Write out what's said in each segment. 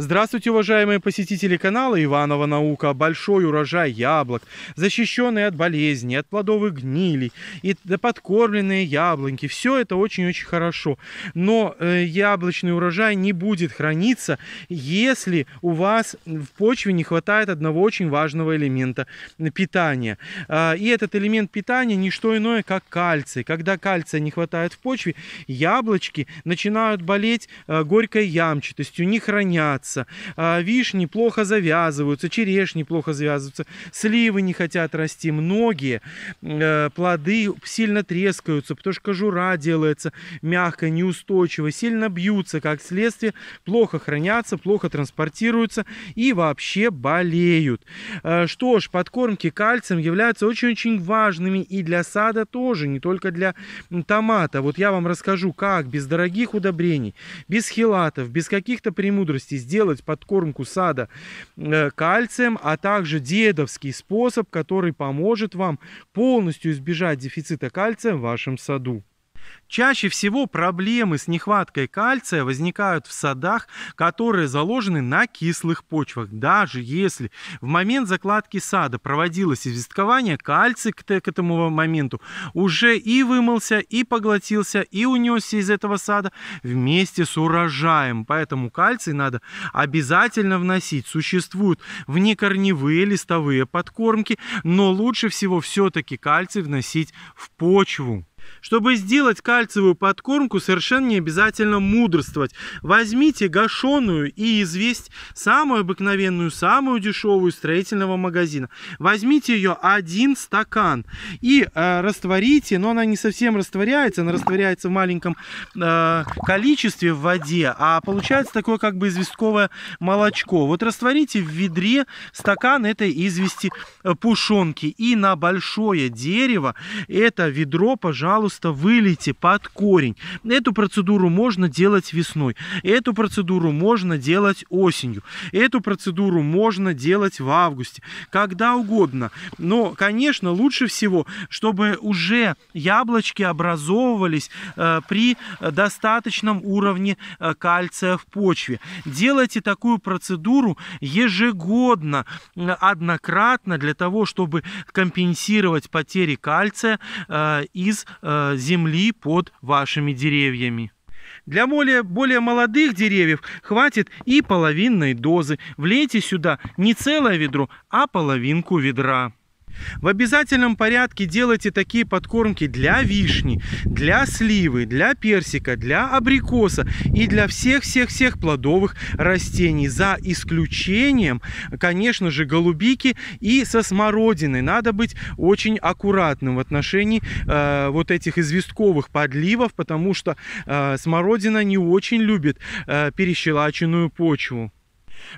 Здравствуйте, уважаемые посетители канала Иванова Наука. Большой урожай яблок, защищенные от болезней, от плодовых гнилей и подкормленные яблоньки. Все это очень-очень хорошо. Но э, яблочный урожай не будет храниться, если у вас в почве не хватает одного очень важного элемента питания. Э, и этот элемент питания не что иное, как кальций. Когда кальция не хватает в почве, яблочки начинают болеть э, горькой ямчатостью, не хранятся плодятся, а вишни плохо завязываются, черешни плохо завязываются, сливы не хотят расти, многие э, плоды сильно трескаются, потому что кожура делается мягко, неустойчиво, сильно бьются, как следствие, плохо хранятся, плохо транспортируются и вообще болеют. Э, что ж, подкормки кальцием являются очень-очень важными и для сада тоже, не только для томата. Вот я вам расскажу, как без дорогих удобрений, без хилатов, без каких-то премудростей сделать сделать подкормку сада э, кальцием, а также дедовский способ, который поможет вам полностью избежать дефицита кальция в вашем саду. Чаще всего проблемы с нехваткой кальция возникают в садах, которые заложены на кислых почвах. Даже если в момент закладки сада проводилось известкование, кальций к, к этому моменту уже и вымылся, и поглотился, и унесся из этого сада вместе с урожаем. Поэтому кальций надо обязательно вносить. Существуют внекорневые листовые подкормки, но лучше всего все-таки кальций вносить в почву. Чтобы сделать кальциевую подкормку, совершенно не обязательно мудрствовать. Возьмите гашеную и известь, самую обыкновенную, самую дешевую строительного магазина. Возьмите ее один стакан и э, растворите, но она не совсем растворяется, она растворяется в маленьком э, количестве в воде, а получается такое как бы известковое молочко. Вот растворите в ведре стакан этой извести э, пушонки и на большое дерево это ведро, пожалуйста, пожалуйста, вылейте под корень. Эту процедуру можно делать весной, эту процедуру можно делать осенью, эту процедуру можно делать в августе, когда угодно. Но, конечно, лучше всего, чтобы уже яблочки образовывались э, при достаточном уровне э, кальция в почве. Делайте такую процедуру ежегодно, э, однократно, для того, чтобы компенсировать потери кальция э, из э, Э, земли под вашими деревьями. Для более, более молодых деревьев хватит и половинной дозы. Влейте сюда не целое ведро, а половинку ведра. В обязательном порядке делайте такие подкормки для вишни, для сливы, для персика, для абрикоса и для всех-всех-всех плодовых растений. За исключением, конечно же, голубики и со смородиной. Надо быть очень аккуратным в отношении э, вот этих известковых подливов, потому что э, смородина не очень любит э, перещелаченную почву.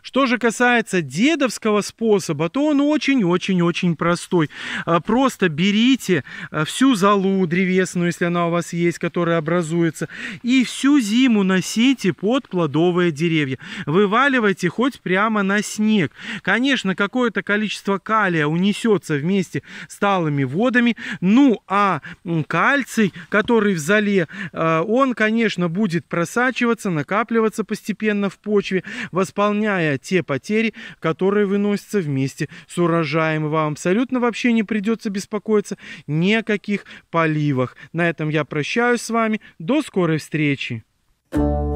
Что же касается дедовского способа, то он очень-очень-очень простой. А, просто берите а, всю залу древесную, если она у вас есть, которая образуется, и всю зиму носите под плодовые деревья. Вываливайте хоть прямо на снег. Конечно, какое-то количество калия унесется вместе с талыми водами, ну а кальций, который в зале, а, он, конечно, будет просачиваться, накапливаться постепенно в почве, восполнять сохраняя те потери, которые выносятся вместе с урожаем. И вам абсолютно вообще не придется беспокоиться ни о каких поливах. На этом я прощаюсь с вами. До скорой встречи! Thank you